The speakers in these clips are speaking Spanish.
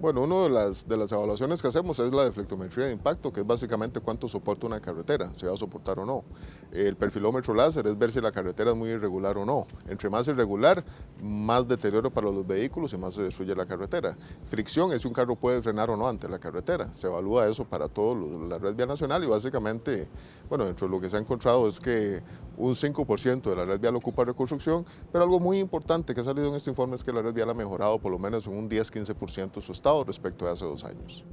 Bueno, una de las, de las evaluaciones que hacemos es la deflectometría de impacto, que es básicamente cuánto soporta una carretera, si va a soportar o no. El perfilómetro láser es ver si la carretera es muy irregular o no. Entre más irregular, más deterioro para los vehículos y más se destruye la carretera. Fricción es si un carro puede frenar o no ante la carretera. Se evalúa eso para toda la red vial nacional y básicamente, bueno, dentro de lo que se ha encontrado es que un 5% de la red vial ocupa reconstrucción, pero algo muy importante que ha salido en este informe es que la red vial ha mejorado por lo menos en un 10-15% su estado respecto de hace dos años.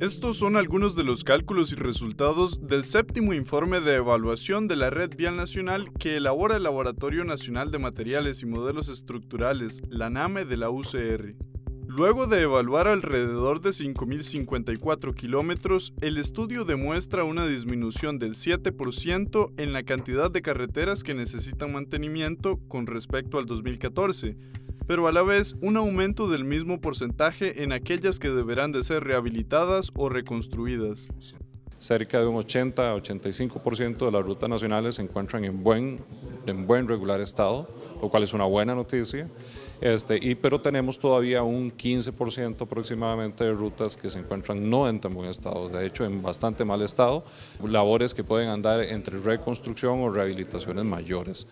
Estos son algunos de los cálculos y resultados del séptimo informe de evaluación de la Red Vial Nacional que elabora el Laboratorio Nacional de Materiales y Modelos Estructurales, la NAME de la UCR. Luego de evaluar alrededor de 5.054 kilómetros, el estudio demuestra una disminución del 7% en la cantidad de carreteras que necesitan mantenimiento con respecto al 2014, pero a la vez un aumento del mismo porcentaje en aquellas que deberán de ser rehabilitadas o reconstruidas cerca de un 80-85% a de las rutas nacionales se encuentran en buen, en buen regular estado, lo cual es una buena noticia, este, y, pero tenemos todavía un 15% aproximadamente de rutas que se encuentran no en tan buen estado, de hecho en bastante mal estado, labores que pueden andar entre reconstrucción o rehabilitaciones mayores.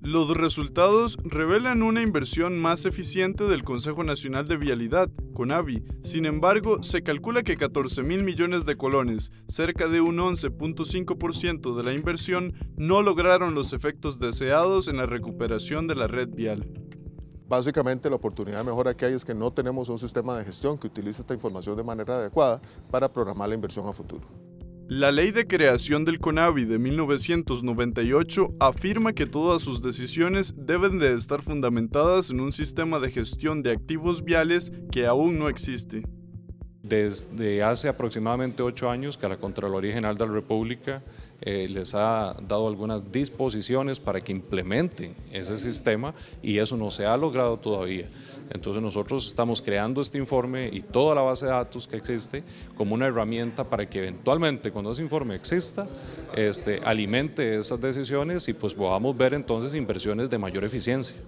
Los resultados revelan una inversión más eficiente del Consejo Nacional de Vialidad, CONAVI. Sin embargo, se calcula que 14.000 mil millones de colones, cerca de un 11.5% de la inversión, no lograron los efectos deseados en la recuperación de la red vial. Básicamente la oportunidad de mejora que hay es que no tenemos un sistema de gestión que utilice esta información de manera adecuada para programar la inversión a futuro. La ley de creación del CONAVI de 1998 afirma que todas sus decisiones deben de estar fundamentadas en un sistema de gestión de activos viales que aún no existe. Desde hace aproximadamente ocho años que la Contraloría General de la República eh, les ha dado algunas disposiciones para que implementen ese sistema y eso no se ha logrado todavía. Entonces nosotros estamos creando este informe y toda la base de datos que existe como una herramienta para que eventualmente cuando ese informe exista, este, alimente esas decisiones y pues podamos ver entonces inversiones de mayor eficiencia.